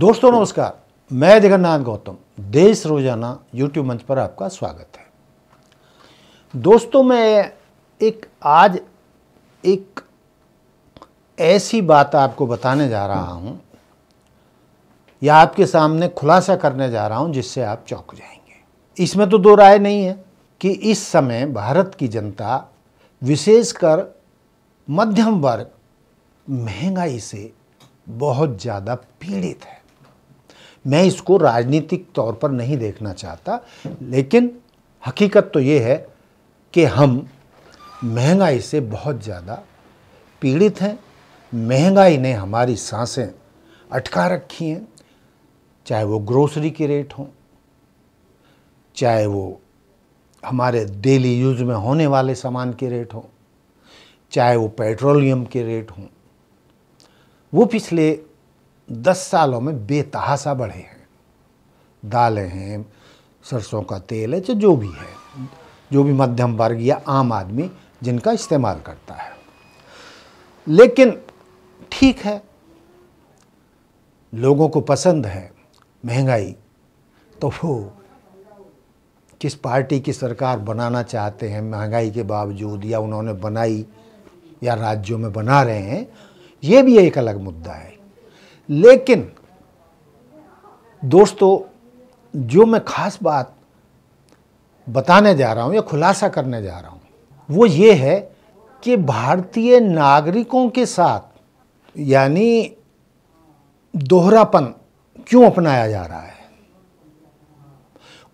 दोस्तों नमस्कार मैं जगन्नाथ गौतम देश रोजाना यूट्यूब मंच पर आपका स्वागत है दोस्तों मैं एक आज एक ऐसी बात आपको बताने जा रहा हूं या आपके सामने खुलासा करने जा रहा हूं जिससे आप चौंक जाएंगे इसमें तो दो राय नहीं है कि इस समय भारत की जनता विशेषकर मध्यम वर्ग महंगाई से बहुत ज़्यादा पीड़ित है मैं इसको राजनीतिक तौर पर नहीं देखना चाहता लेकिन हकीकत तो ये है कि हम महंगाई से बहुत ज़्यादा पीड़ित हैं महंगाई ने हमारी सांसें अटका रखी हैं चाहे वो ग्रोसरी के रेट हों चाहे वो हमारे डेली यूज़ में होने वाले सामान के रेट हों चाहे वो पेट्रोलियम के रेट हों वो पिछले दस सालों में बेतहासा बढ़े हैं दालें हैं सरसों का तेल है जो भी है जो भी मध्यम वर्ग या आम आदमी जिनका इस्तेमाल करता है लेकिन ठीक है लोगों को पसंद है महंगाई तो वो किस पार्टी की सरकार बनाना चाहते हैं महंगाई के बावजूद या उन्होंने बनाई या राज्यों में बना रहे हैं ये भी एक अलग मुद्दा है लेकिन दोस्तों जो मैं खास बात बताने जा रहा हूं या खुलासा करने जा रहा हूं वो ये है कि भारतीय नागरिकों के साथ यानी दोहरापन क्यों अपनाया जा रहा है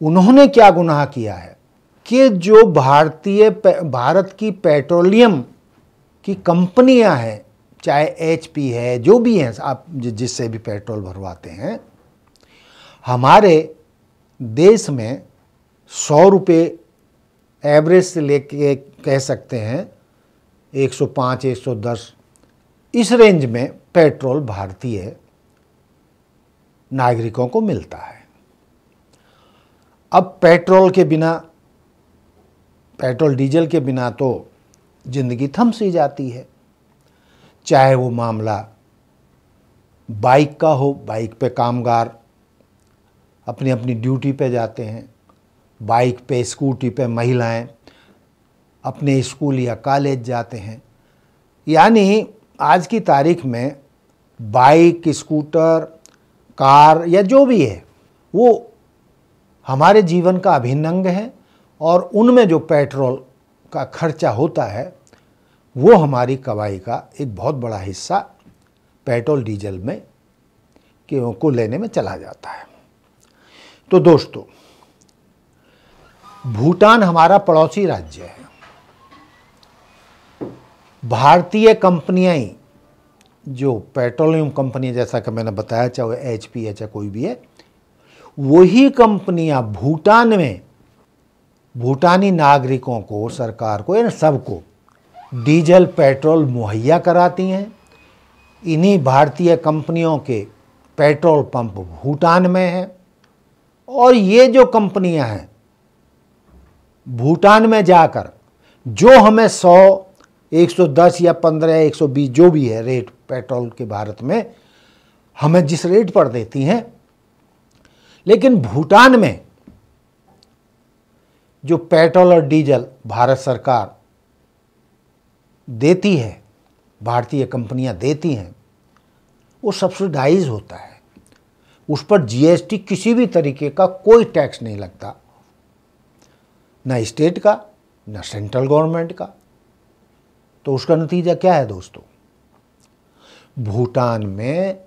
उन्होंने क्या गुनाह किया है कि जो भारतीय भारत की पेट्रोलियम की कंपनियां हैं चाहे एच पी है जो भी हैं आप जिससे भी पेट्रोल भरवाते हैं हमारे देश में सौ रुपये एवरेज से ले के कह सकते हैं 105 110 इस रेंज में पेट्रोल भारतीय नागरिकों को मिलता है अब पेट्रोल के बिना पेट्रोल डीजल के बिना तो ज़िंदगी थम सी जाती है चाहे वो मामला बाइक का हो बाइक पे कामगार अपनी अपनी ड्यूटी पे जाते हैं बाइक पे स्कूटी पे महिलाएं अपने स्कूल या कॉलेज जाते हैं यानी आज की तारीख में बाइक स्कूटर कार या जो भी है वो हमारे जीवन का अभिन्न अंग है और उनमें जो पेट्रोल का खर्चा होता है वो हमारी कमाई का एक बहुत बड़ा हिस्सा पेट्रोल डीजल में के को लेने में चला जाता है तो दोस्तों भूटान हमारा पड़ोसी राज्य है भारतीय ही जो पेट्रोलियम कंपनी जैसा कि मैंने बताया चाहे एच पी है चाहे कोई भी है वही कंपनियां भूटान में भूटानी नागरिकों को सरकार को इन सबको डीजल पेट्रोल मुहैया कराती हैं इन्हीं भारतीय कंपनियों के पेट्रोल पंप भूटान में हैं और ये जो कंपनियां हैं भूटान में जाकर जो हमें 100 110 या 15 120 जो भी है रेट पेट्रोल के भारत में हमें जिस रेट पर देती हैं लेकिन भूटान में जो पेट्रोल और डीजल भारत सरकार देती है भारतीय कंपनियां देती हैं वो सब्सिडाइज होता है उस पर जीएसटी किसी भी तरीके का कोई टैक्स नहीं लगता ना स्टेट का ना सेंट्रल गवर्नमेंट का तो उसका नतीजा क्या है दोस्तों भूटान में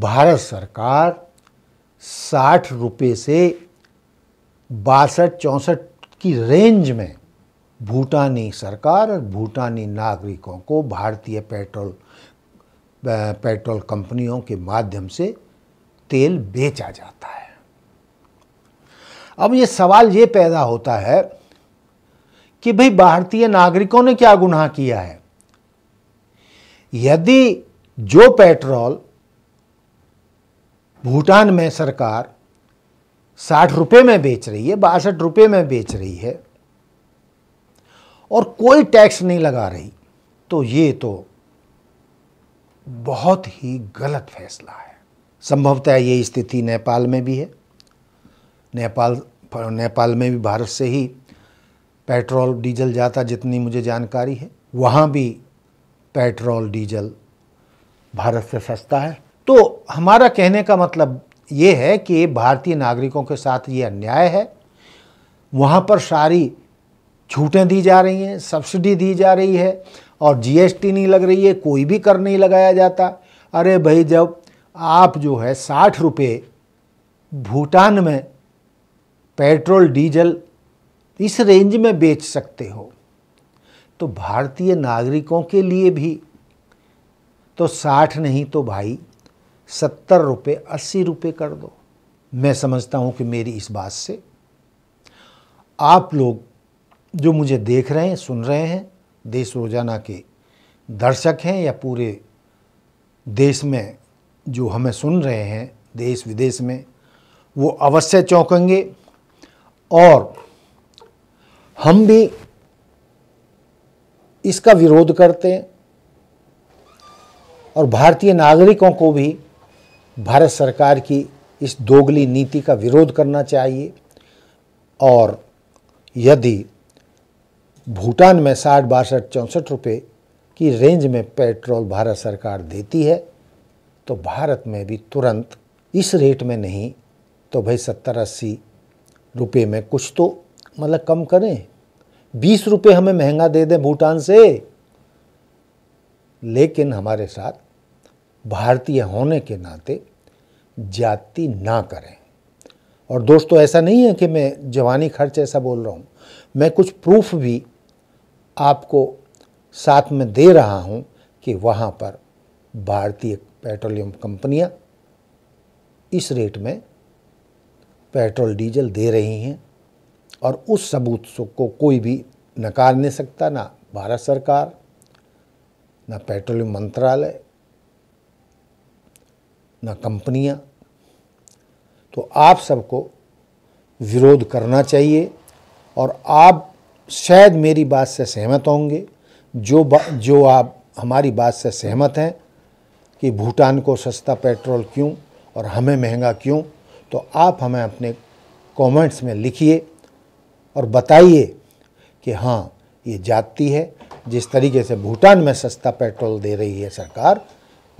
भारत सरकार साठ रुपये से बासठ चौंसठ की रेंज में भूटानी सरकार और भूटानी नागरिकों को भारतीय पेट्रोल पेट्रोल कंपनियों के माध्यम से तेल बेचा जाता है अब ये सवाल ये पैदा होता है कि भाई भारतीय नागरिकों ने क्या गुनाह किया है यदि जो पेट्रोल भूटान में सरकार साठ रुपए में बेच रही है बासठ रुपए में बेच रही है और कोई टैक्स नहीं लगा रही तो ये तो बहुत ही गलत फैसला है संभवतः ये स्थिति नेपाल में भी है नेपाल नेपाल में भी भारत से ही पेट्रोल डीजल जाता जितनी मुझे जानकारी है वहाँ भी पेट्रोल डीजल भारत से सस्ता है तो हमारा कहने का मतलब ये है कि भारतीय नागरिकों के साथ ये अन्याय है वहाँ पर सारी छूटें दी जा रही हैं सब्सिडी दी जा रही है और जीएसटी नहीं लग रही है कोई भी कर नहीं लगाया जाता अरे भाई जब आप जो है साठ रुपये भूटान में पेट्रोल डीजल इस रेंज में बेच सकते हो तो भारतीय नागरिकों के लिए भी तो साठ नहीं तो भाई सत्तर रुपये अस्सी रुपये कर दो मैं समझता हूँ कि मेरी इस बात से आप लोग जो मुझे देख रहे हैं सुन रहे हैं देश रोजाना के दर्शक हैं या पूरे देश में जो हमें सुन रहे हैं देश विदेश में वो अवश्य चौंकेंगे और हम भी इसका विरोध करते हैं और भारतीय नागरिकों को भी भारत सरकार की इस दोगली नीति का विरोध करना चाहिए और यदि भूटान में साठ बासठ चौंसठ रुपये की रेंज में पेट्रोल भारत सरकार देती है तो भारत में भी तुरंत इस रेट में नहीं तो भाई सत्तर अस्सी रुपये में कुछ तो मतलब कम करें बीस रुपये हमें महंगा दे दें भूटान से लेकिन हमारे साथ भारतीय होने के नाते जाति ना करें और दोस्तों ऐसा नहीं है कि मैं जवानी खर्च ऐसा बोल रहा हूँ मैं कुछ प्रूफ भी आपको साथ में दे रहा हूं कि वहां पर भारतीय पेट्रोलियम कंपनियां इस रेट में पेट्रोल डीजल दे रही हैं और उस सबूत को कोई भी नकार नहीं सकता ना भारत सरकार ना पेट्रोलियम मंत्रालय ना कंपनियां तो आप सबको विरोध करना चाहिए और आप शायद मेरी बात से सहमत होंगे जो जो आप हमारी बात से सहमत हैं कि भूटान को सस्ता पेट्रोल क्यों और हमें महंगा क्यों तो आप हमें अपने कमेंट्स में लिखिए और बताइए कि हाँ ये जाती है जिस तरीके से भूटान में सस्ता पेट्रोल दे रही है सरकार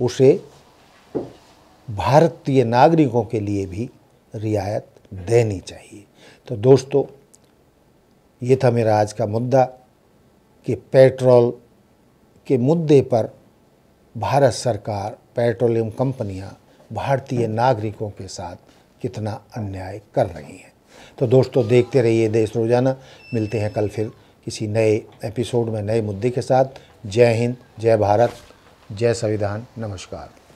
उसे भारतीय नागरिकों के लिए भी रियायत देनी चाहिए तो दोस्तों ये था मेरा आज का मुद्दा कि पेट्रोल के मुद्दे पर भारत सरकार पेट्रोलियम कंपनियां भारतीय नागरिकों के साथ कितना अन्याय कर रही हैं तो दोस्तों देखते रहिए देश रोजाना मिलते हैं कल फिर किसी नए एपिसोड में नए मुद्दे के साथ जय हिंद जय भारत जय संविधान नमस्कार